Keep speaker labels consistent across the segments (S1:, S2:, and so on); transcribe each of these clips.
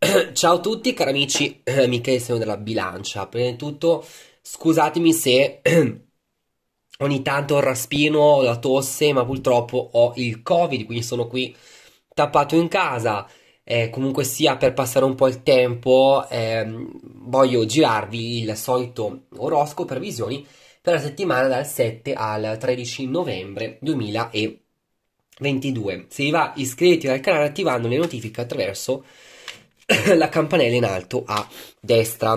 S1: Ciao a tutti, cari amici e eh, amiche, sono della bilancia. Prima di tutto, scusatemi se ogni tanto ho il raspino, ho la tosse, ma purtroppo ho il covid, quindi sono qui tappato in casa. Eh, comunque sia, per passare un po' il tempo, ehm, voglio girarvi il solito orosco per visioni per la settimana dal 7 al 13 novembre 2022. Se vi va, iscrivetevi al canale attivando le notifiche attraverso la campanella in alto a destra.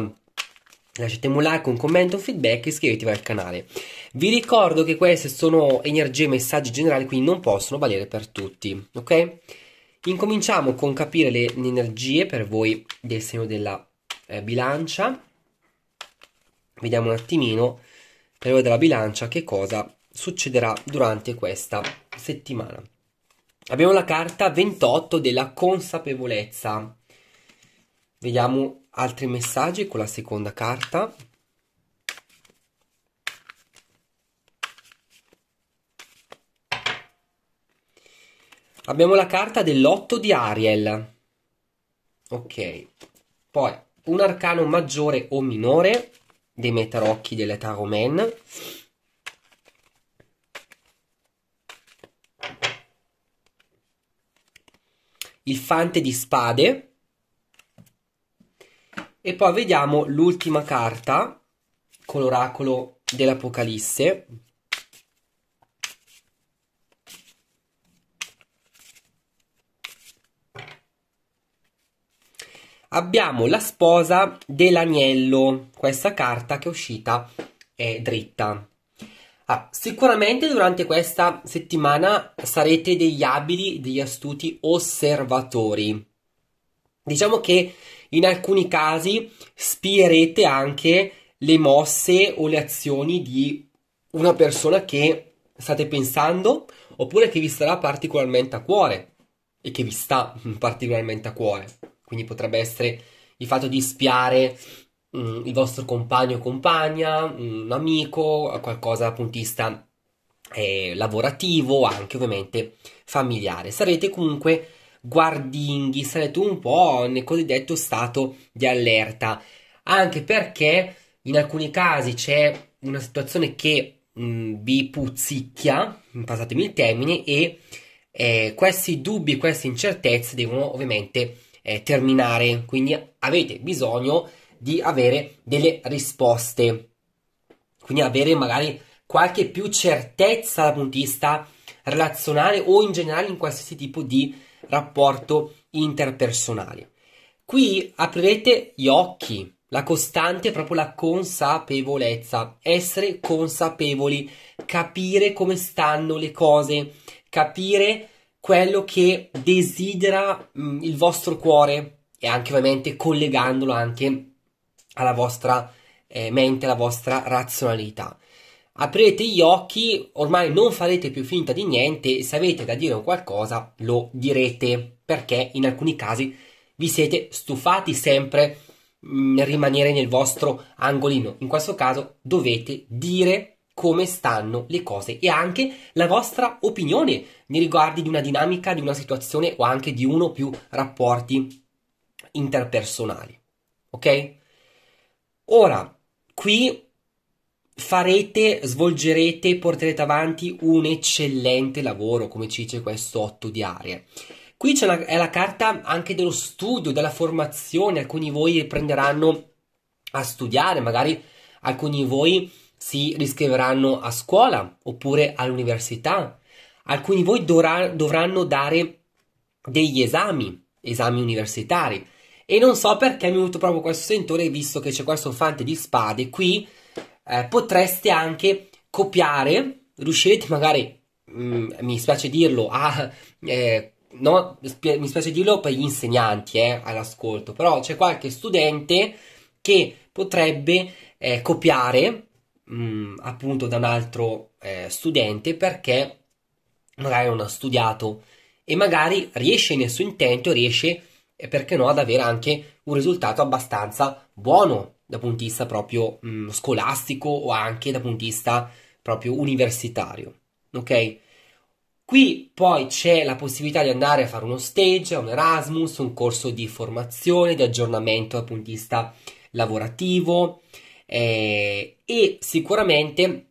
S1: Lasciatemi un like, un commento, un feedback e iscrivetevi al canale. Vi ricordo che queste sono energie e messaggi generali, quindi non possono valere per tutti, ok? Incominciamo con capire le, energie per voi del segno della eh, bilancia. Vediamo un attimino per voi della bilancia che cosa succederà durante questa settimana. Abbiamo la carta 28 della consapevolezza. Vediamo altri messaggi con la seconda carta. Abbiamo la carta dell'otto di Ariel. Ok. Poi un arcano maggiore o minore dei metarocchi delle Taromen. Il fante di spade e poi vediamo l'ultima carta con l'oracolo dell'Apocalisse. Abbiamo la sposa dell'agnello, questa carta che è uscita è dritta. Ah, sicuramente durante questa settimana sarete degli abili, degli astuti osservatori. Diciamo che in alcuni casi spierete anche le mosse o le azioni di una persona che state pensando oppure che vi starà particolarmente a cuore e che vi sta particolarmente a cuore. Quindi potrebbe essere il fatto di spiare mh, mm, il vostro compagno o compagna, mm, un amico, qualcosa dal punto di vista eh, lavorativo, anche ovviamente familiare. Sarete comunque guardinghi, sarete un po' nel cosiddetto stato di allerta, anche perché in alcuni casi c'è una situazione che mh, mm, vi puzzicchia, passatemi il termine, e eh, questi dubbi, queste incertezze devono ovviamente eh, terminare, quindi avete bisogno di avere delle risposte, quindi avere magari qualche più certezza dal punto di vista relazionale o in generale in qualsiasi tipo di rapporto interpersonale. Qui aprirete gli occhi, la costante è proprio la consapevolezza, essere consapevoli, capire come stanno le cose, capire quello che desidera mh, mm, il vostro cuore e anche ovviamente collegandolo anche alla vostra eh, mente, alla vostra razionalità aprirete gli occhi, ormai non farete più finta di niente, e se avete da dire qualcosa lo direte, perché in alcuni casi vi siete stufati sempre mm, nel rimanere nel vostro angolino. In questo caso dovete dire come stanno le cose e anche la vostra opinione nei riguardi di una dinamica, di una situazione o anche di uno o più rapporti interpersonali. Ok? Ora, qui farete, svolgerete, porterete avanti un eccellente lavoro, come ci dice questo 8 di aria. Qui c'è una, è la carta anche dello studio, della formazione, alcuni di voi prenderanno a studiare, magari alcuni di voi si riscriveranno a scuola oppure all'università, alcuni di voi dovrà, dovranno dare degli esami, esami universitari. E non so perché mi è venuto proprio questo sentore, visto che c'è questo fante di spade qui, eh, potreste anche copiare, riuscirete magari, mh, mm, mi spiace dirlo, a... Eh, no, mi spiace dirlo per gli insegnanti eh, all'ascolto, però c'è qualche studente che potrebbe eh, copiare mh, mm, appunto da un altro eh, studente perché magari non ha studiato e magari riesce nel suo intento, riesce perché no ad avere anche un risultato abbastanza buono dal punto di vista proprio mh, mm, scolastico o anche dal punto di vista proprio universitario. Ok? Qui poi c'è la possibilità di andare a fare uno stage, un Erasmus, un corso di formazione, di aggiornamento dal punto di vista lavorativo eh, e sicuramente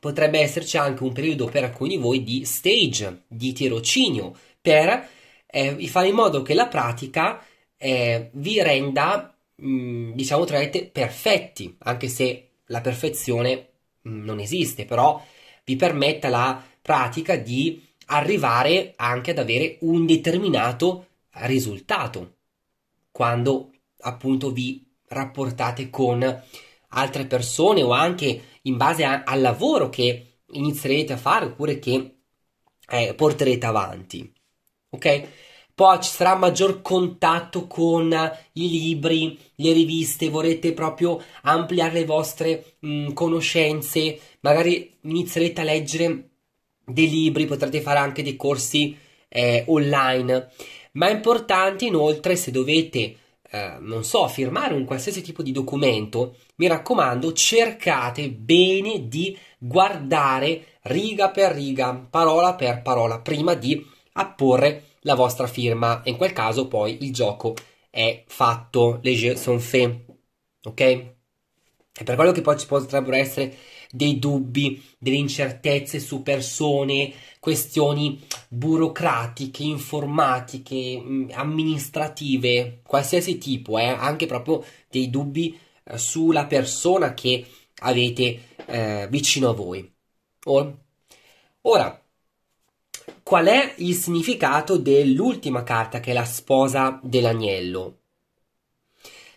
S1: potrebbe esserci anche un periodo per alcuni di voi di stage, di tirocinio, per eh, fare in modo che la pratica eh, vi renda, mh, mm, diciamo, tra virgolette, perfetti, anche se la perfezione mh, mm, non esiste, però vi permetta la pratica di arrivare anche ad avere un determinato risultato quando appunto vi rapportate con altre persone o anche in base a, al lavoro che inizierete a fare oppure che eh, porterete avanti. Ok? poi ci sarà maggior contatto con i libri, le riviste, vorrete proprio ampliare le vostre mh, mm, conoscenze, magari inizierete a leggere dei libri, potrete fare anche dei corsi eh, online. Ma è importante inoltre se dovete, eh, non so, firmare un qualsiasi tipo di documento, mi raccomando, cercate bene di guardare riga per riga, parola per parola, prima di apporre la vostra firma e in quel caso poi il gioco è fatto, le jeux sont faits, ok? E per quello che poi ci potrebbero essere dei dubbi, delle incertezze su persone, questioni burocratiche, informatiche, mm, amministrative, qualsiasi tipo, eh? anche proprio dei dubbi eh, sulla persona che avete eh, vicino a voi. ora, qual è il significato dell'ultima carta che è la sposa dell'agnello.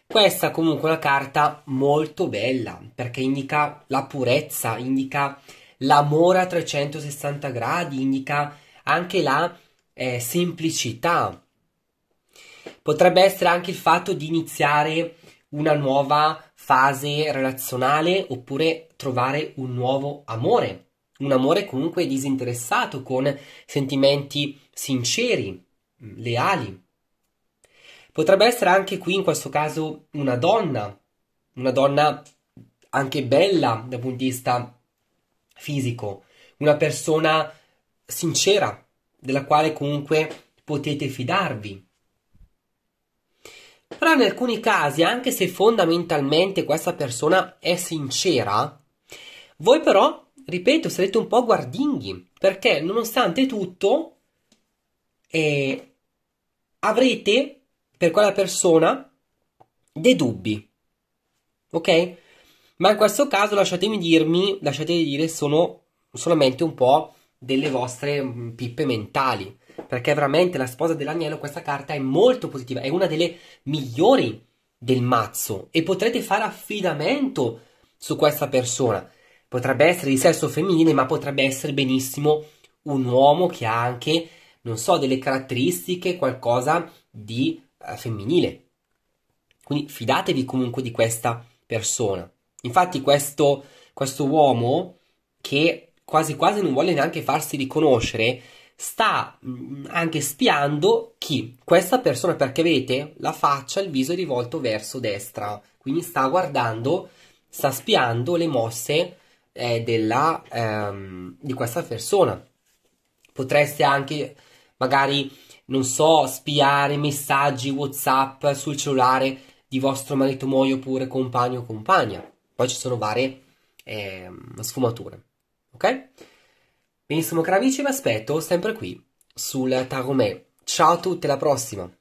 S1: Questa comunque è una carta molto bella perché indica la purezza, indica l'amore a 360 gradi, indica anche la eh, semplicità. Potrebbe essere anche il fatto di iniziare una nuova fase relazionale oppure trovare un nuovo amore un amore comunque disinteressato, con sentimenti sinceri, leali. Potrebbe essere anche qui in questo caso una donna, una donna anche bella dal punto di vista fisico, una persona sincera, della quale comunque potete fidarvi. Però in alcuni casi, anche se fondamentalmente questa persona è sincera, voi però ripeto, sarete un po' guardinghi, perché nonostante tutto eh, avrete per quella persona dei dubbi, ok? Ma in questo caso lasciatemi dirmi, lasciatemi dire, sono solamente un po' delle vostre mm, pippe mentali, perché veramente la sposa dell'agnello, questa carta è molto positiva, è una delle migliori del mazzo e potrete fare affidamento su questa persona Potrebbe essere di sesso femminile, ma potrebbe essere benissimo un uomo che ha anche, non so, delle caratteristiche, qualcosa di eh, femminile. Quindi fidatevi comunque di questa persona. Infatti questo, questo uomo che quasi quasi non vuole neanche farsi riconoscere, sta mm, anche spiando chi? Questa persona, perché vedete la faccia, il viso è rivolto verso destra, quindi sta guardando, sta spiando le mosse eh, della, ehm, di questa persona. Potreste anche, magari, non so, spiare messaggi WhatsApp sul cellulare di vostro marito, moglie oppure compagno o compagna. Poi ci sono varie eh, sfumature. Ok? Benissimo, cari amici, vi aspetto sempre qui sul Taromè. Ciao a tutti, alla prossima!